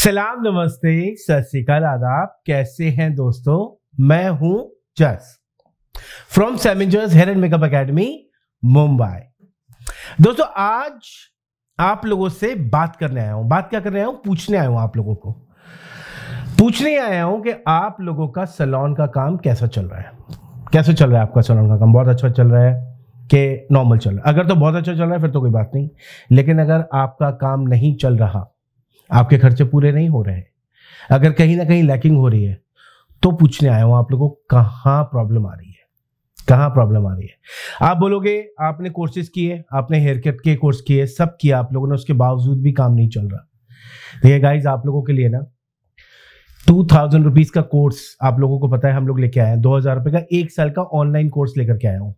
सलाम नमस्ते सत श्रीकाल आदाब कैसे हैं दोस्तों मैं हूं जस फ्रॉम सेमिजर्स hair and makeup academy Mumbai दोस्तों आज आप लोगों से बात करने आया हूं बात क्या करने आया हूं पूछने आया हूं आप लोगों को पूछने आया हूं कि आप लोगों का सलोन का काम कैसा चल रहा है कैसे चल रहा है आपका सलोन का काम बहुत अच्छा चल रहा है कि नॉर्मल चल रहा है अगर तो बहुत अच्छा चल रहा है फिर तो कोई बात नहीं लेकिन अगर आपका काम नहीं चल रहा आपके खर्चे पूरे नहीं हो रहे हैं अगर कहीं ना कहीं लैकिंग हो रही है तो पूछने आया हूँ आप लोगों को कहाँ प्रॉब्लम आ रही है कहाँ प्रॉब्लम आ रही है आप बोलोगे आपने कोर्सेज किए आपने हेयर कट के कोर्स किए सब किया आप लोगों ने उसके बावजूद भी काम नहीं चल रहा ये गाइज आप लोगों के लिए ना टू थाउजेंड रुपीज़ का कोर्स आप लोगों को पता है हम लोग लेके आए हैं दो हज़ार रुपए का एक साल का ऑनलाइन कोर्स लेकर के आया हूँ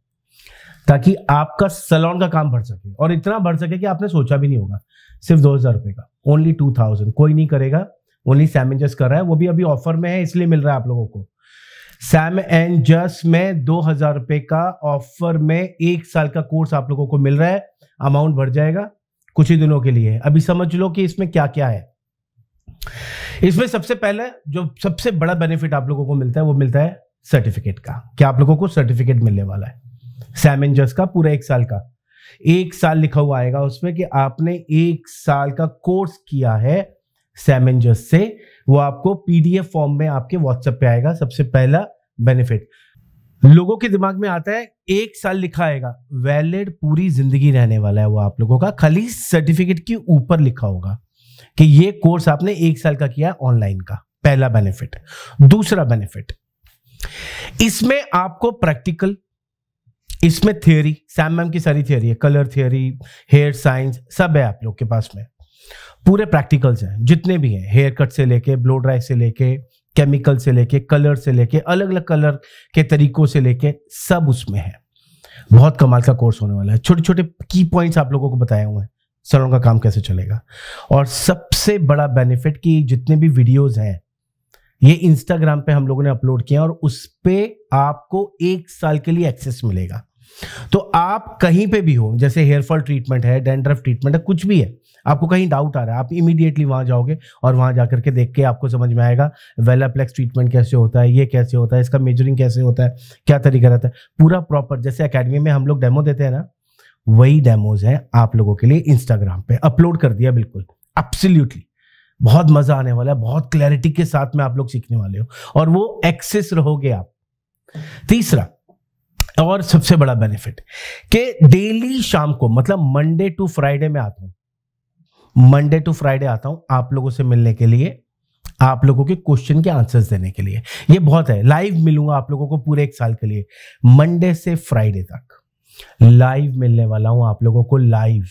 ताकि आपका सलोन का काम बढ़ सके और इतना बढ़ सके कि आपने सोचा भी नहीं होगा सिर्फ दो हज़ार रुपये का ओनली टू थाउजेंड कोई नहीं करेगा ओनली सैम एंड जस कर रहा है वो भी अभी ऑफर में है इसलिए मिल रहा है आप लोगों को सैम एंड जस में दो हज़ार रुपये का ऑफर में एक साल का कोर्स आप लोगों को मिल रहा है अमाउंट बढ़ जाएगा कुछ ही दिनों के लिए अभी समझ लो कि इसमें क्या क्या है इसमें सबसे पहले जो सबसे बड़ा बेनिफिट आप लोगों को मिलता है वो मिलता है सर्टिफिकेट का क्या आप लोगों को सर्टिफिकेट मिलने वाला है सैमेंजर्स का पूरा एक साल का एक साल लिखा हुआ आएगा उसमें कि आपने एक साल का कोर्स किया है सैमेंजर्स से वो आपको पीडीएफ फॉर्म में आपके व्हाट्सएप पे आएगा सबसे पहला बेनिफिट लोगों के दिमाग में आता है एक साल लिखा आएगा वैलिड पूरी जिंदगी रहने वाला है वो आप लोगों का खाली सर्टिफिकेट के ऊपर लिखा होगा कि ये कोर्स आपने एक साल का किया ऑनलाइन का पहला बेनिफिट दूसरा बेनिफिट इसमें आपको प्रैक्टिकल इसमें थियोरी सैम मैम की सारी थियोरी है कलर थियोरी हेयर साइंस सब है आप लोग के पास में पूरे प्रैक्टिकल्स हैं जितने भी हैं हेयर कट से लेके ब्लो ड्राई से लेके केमिकल से लेके कलर से लेके अलग अलग कलर के तरीकों से लेके सब उसमें है बहुत कमाल का कोर्स होने वाला है छोटे छोटे की पॉइंट्स आप लोगों को बताए हुए हैं सरों का काम कैसे चलेगा और सबसे बड़ा बेनिफिट कि जितने भी वीडियोज हैं ये इंस्टाग्राम पे हम लोगों ने अपलोड किया और उस पर आपको एक साल के लिए एक्सेस मिलेगा तो आप कहीं पे भी हो जैसे हेयर फॉल ट्रीटमेंट है डेंड्रफ ट्रीटमेंट है कुछ भी है आपको कहीं डाउट आ रहा है आप इमीडिएटली वहां जाओगे और वहां जाकर के देख के आपको समझ में आएगा वेलाप्लेक्स ट्रीटमेंट कैसे होता है ये कैसे होता है इसका मेजरिंग कैसे होता है क्या तरीका रहता है पूरा प्रॉपर जैसे अकेडमी में हम लोग डेमो देते हैं ना वही डेमोज हैं आप लोगों के लिए इंस्टाग्राम पे अपलोड कर दिया बिल्कुल एब्सोल्युटली बहुत मजा आने वाला है बहुत क्लैरिटी के साथ में आप लोग सीखने वाले हो और वो एक्सेस रहोगे आप तीसरा और सबसे बड़ा बेनिफिट कि डेली शाम को मतलब मंडे टू फ्राइडे में आता हूं मंडे टू फ्राइडे आता हूं आप लोगों से मिलने के लिए आप लोगों के क्वेश्चन के आंसर्स देने के लिए ये बहुत है लाइव मिलूंगा आप लोगों को पूरे एक साल के लिए मंडे से फ्राइडे तक लाइव मिलने वाला हूं आप लोगों को लाइव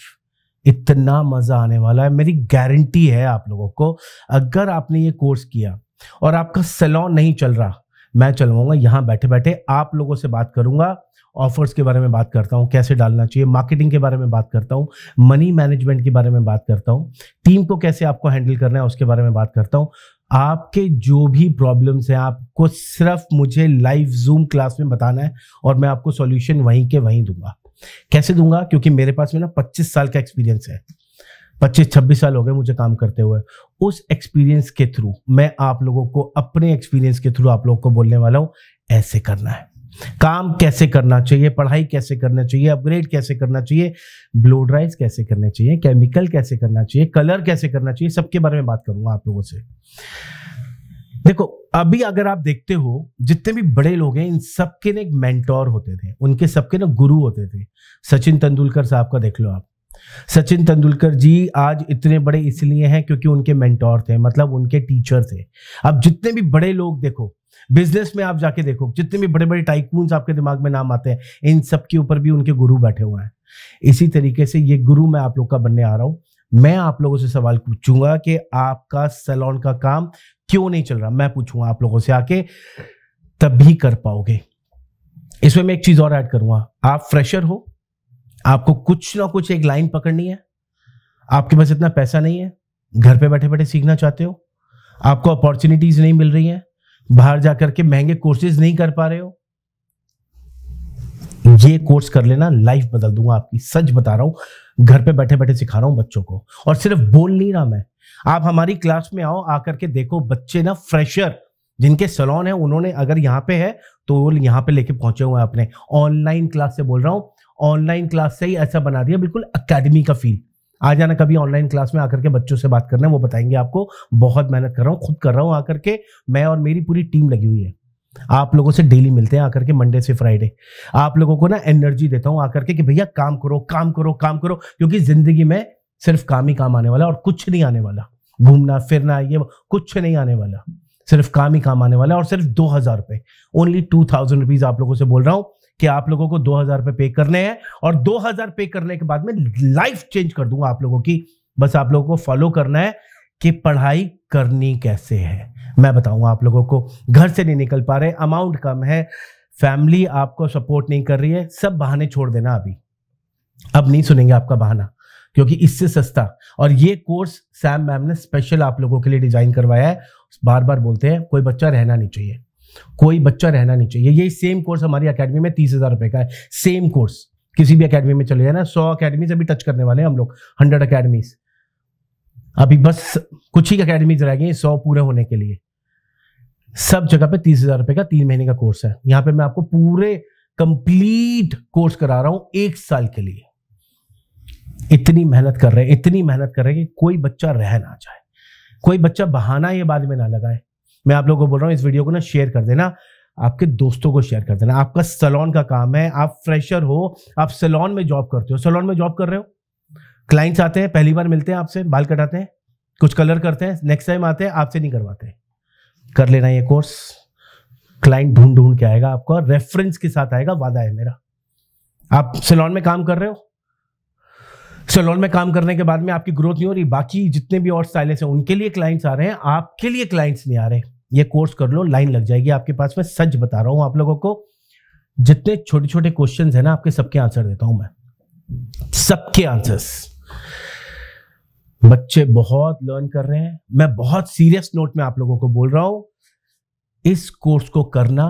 इतना मजा आने वाला है मेरी गारंटी है आप लोगों को अगर आपने ये कोर्स किया और आपका सलोन नहीं चल रहा मैं चलवाऊंगा यहाँ बैठे बैठे आप लोगों से बात करूंगा ऑफर्स के बारे में बात करता हूँ कैसे डालना चाहिए मार्केटिंग के बारे में बात करता हूँ मनी मैनेजमेंट के बारे में बात करता हूँ टीम को कैसे आपको हैंडल करना है उसके बारे में बात करता हूँ आपके जो भी प्रॉब्लम्स हैं आपको सिर्फ मुझे लाइव जूम क्लास में बताना है और मैं आपको सॉल्यूशन वहीं के वहीं दूंगा कैसे दूंगा क्योंकि मेरे पास में ना 25 साल का एक्सपीरियंस है पच्चीस छब्बीस साल हो गए मुझे काम करते हुए उस एक्सपीरियंस के थ्रू मैं आप लोगों को अपने एक्सपीरियंस के थ्रू आप लोगों को बोलने वाला हूँ ऐसे करना है काम कैसे करना चाहिए पढ़ाई कैसे करना चाहिए अपग्रेड कैसे करना चाहिए ब्लो कैसे करने चाहिए केमिकल कैसे करना चाहिए कलर कैसे करना चाहिए सबके बारे में बात करूंगा आप लोगों से देखो अभी अगर आप देखते हो जितने भी बड़े लोग हैं इन सबके ना एक मेंटोर होते थे उनके सबके ना गुरु होते थे सचिन तेंदुलकर साहब का देख लो आप सचिन तेंदुलकर जी आज इतने बड़े इसलिए हैं क्योंकि उनके मेंटोर थे मतलब उनके टीचर थे अब जितने भी बड़े लोग देखो बिजनेस में आप जाके देखो जितने भी बड़े बड़े टाइकून आपके दिमाग में नाम आते हैं इन सब के ऊपर भी उनके गुरु बैठे हुए हैं इसी तरीके से ये गुरु मैं आप लोग का बनने आ रहा हूं मैं आप लोगों से सवाल पूछूंगा कि आपका सैलॉन का काम क्यों नहीं चल रहा मैं पूछूंगा आप लोगों से आके तब भी कर पाओगे इसमें मैं एक चीज और ऐड करूंगा आप फ्रेशर हो आपको कुछ ना कुछ एक लाइन पकड़नी है आपके पास इतना पैसा नहीं है घर पे बैठे बैठे सीखना चाहते हो आपको अपॉर्चुनिटीज नहीं मिल रही हैं बाहर जा करके महंगे कोर्सेज नहीं कर पा रहे हो ये कोर्स कर लेना लाइफ बदल दूंगा आपकी सच बता रहा हूं घर पे बैठे बैठे सिखा रहा हूं बच्चों को और सिर्फ बोल नहीं रहा मैं आप हमारी क्लास में आओ आकर के देखो बच्चे ना फ्रेशर जिनके सलोन है उन्होंने अगर यहां पे है तो यहां पे लेके पहुंचे हुए हैं अपने ऑनलाइन क्लास से बोल रहा हूं ऑनलाइन क्लास से ही ऐसा बना दिया बिल्कुल अकेडमी का फील आ जाना कभी ऑनलाइन क्लास में आकर के बच्चों से बात करना है वो बताएंगे आपको बहुत मेहनत कर रहा हूँ खुद कर रहा हूँ आकर के मैं और मेरी पूरी टीम लगी हुई है आप लोगों से डेली मिलते हैं आकर के मंडे से फ्राइडे आप लोगों को ना एनर्जी देता हूँ आकर के कि भैया काम करो काम करो काम करो क्योंकि जिंदगी में सिर्फ काम ही काम आने वाला और कुछ नहीं आने वाला घूमना फिरना ये कुछ नहीं आने वाला सिर्फ काम ही काम आने वाला और सिर्फ दो हजार रुपए ओनली टू थाउजेंड रुपीज आप लोगों से बोल रहा हूँ कि आप लोगों को दो हजार रुपये पे करने हैं और दो हजार पे करने के बाद में लाइफ चेंज कर दूंगा आप लोगों की बस आप लोगों को फॉलो करना है कि पढ़ाई करनी कैसे है मैं बताऊंगा आप लोगों को घर से नहीं निकल पा रहे अमाउंट कम है फैमिली आपको सपोर्ट नहीं कर रही है सब बहाने छोड़ देना अभी अब नहीं सुनेंगे आपका बहाना क्योंकि इससे सस्ता और ये कोर्स सैम मैम ने स्पेशल आप लोगों के लिए डिजाइन करवाया है बार बार बोलते हैं कोई बच्चा रहना नहीं चाहिए कोई बच्चा रहना नहीं चाहिए यही सेम कोर्स हमारी अकेडमी में तीस हज़ार रुपए का है सेम कोर्स किसी भी अकेडमी में चले जाना सौ अकेडमी अभी टच करने वाले हैं हम लोग हंड्रेड अकेडमीज अभी बस कुछ ही अकेडमीज रह गई सौ पूरे होने के लिए सब जगह पे तीस हज़ार रुपए का तीन महीने का कोर्स है यहां पे मैं आपको पूरे कंप्लीट कोर्स करा रहा हूं एक साल के लिए इतनी मेहनत कर रहे हैं इतनी मेहनत कर रहे हैं कि कोई बच्चा रह ना जाए कोई बच्चा बहाना ये बाद में ना लगाए मैं आप लोगों को बोल रहा हूँ इस वीडियो को ना शेयर कर देना आपके दोस्तों को शेयर कर देना आपका सलोन का काम है आप फ्रेशर हो आप सलोन में जॉब करते हो सलोन में जॉब कर रहे हो क्लाइंट्स आते हैं पहली बार मिलते हैं आपसे बाल कटाते हैं कुछ कलर करते हैं नेक्स्ट टाइम आते हैं आपसे नहीं करवाते कर लेना ये कोर्स क्लाइंट ढूंढ ढूंढ के आएगा आपका रेफरेंस के साथ आएगा वादा है मेरा आप सलोन में काम कर रहे हो सलोन में काम करने के बाद में आपकी ग्रोथ नहीं हो रही बाकी जितने भी और स्टाइलिस्ट हैं उनके लिए क्लाइंट्स आ रहे हैं आपके लिए क्लाइंट्स नहीं आ रहे ये कोर्स कर लो लाइन लग जाएगी आपके पास मैं सच बता रहा हूँ आप लोगों को जितने छोटे छोटे क्वेश्चन है ना आपके सबके आंसर देता हूं मैं सबके आंसर्स बच्चे बहुत लर्न कर रहे हैं मैं बहुत सीरियस नोट में आप लोगों को बोल रहा हूं इस कोर्स को करना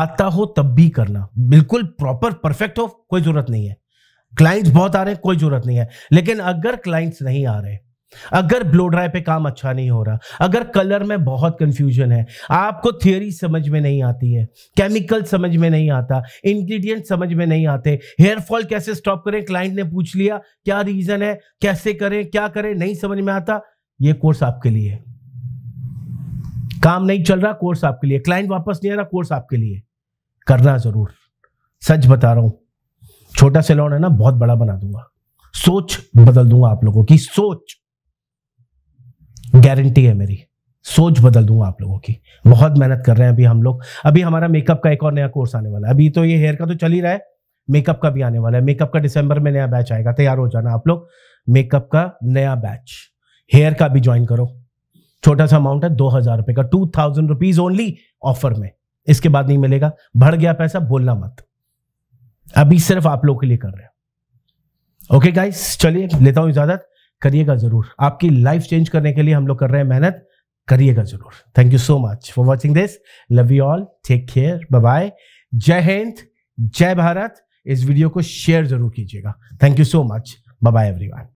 आता हो तब भी करना बिल्कुल प्रॉपर परफेक्ट हो कोई जरूरत नहीं है क्लाइंट्स बहुत आ रहे हैं कोई जरूरत नहीं है लेकिन अगर क्लाइंट्स नहीं आ रहे अगर ब्लो ड्राई पे काम अच्छा नहीं हो रहा अगर कलर में बहुत कंफ्यूजन है आपको थियोरी समझ में नहीं आती है केमिकल समझ में नहीं आता इंग्रेडिएंट समझ में नहीं आते हेयर फॉल कैसे स्टॉप करें क्लाइंट ने पूछ लिया क्या रीजन है कैसे करें क्या करें नहीं समझ में आता ये कोर्स आपके लिए काम नहीं चल रहा कोर्स आपके लिए क्लाइंट वापस नहीं आ रहा कोर्स आपके लिए करना जरूर सच बता रहा हूं छोटा लोन है ना बहुत बड़ा बना दूंगा सोच बदल दूंगा आप लोगों की सोच गारंटी है मेरी सोच बदल दूंगा आप लोगों की बहुत मेहनत कर रहे हैं अभी हम लोग अभी हमारा मेकअप का एक और नया कोर्स आने वाला है अभी तो ये हेयर का तो चल ही रहा है मेकअप का भी आने वाला है मेकअप का दिसंबर में नया बैच आएगा तैयार हो जाना आप लोग मेकअप का नया बैच हेयर का भी ज्वाइन करो छोटा सा अमाउंट है दो हजार रुपए का two thousand rupees only offer में इसके बाद नहीं मिलेगा बढ़ गया पैसा बोलना मत अभी सिर्फ आप लोग के लिए कर रहे हैं ओके गाइस चलिए लेता हूं इजाजत करिएगा जरूर आपकी लाइफ चेंज करने के लिए हम लोग कर रहे हैं मेहनत करिएगा जरूर thank you so much for watching this love you all take care bye bye जय हिंद जय भारत इस वीडियो को शेयर जरूर कीजिएगा thank you so much bye bye everyone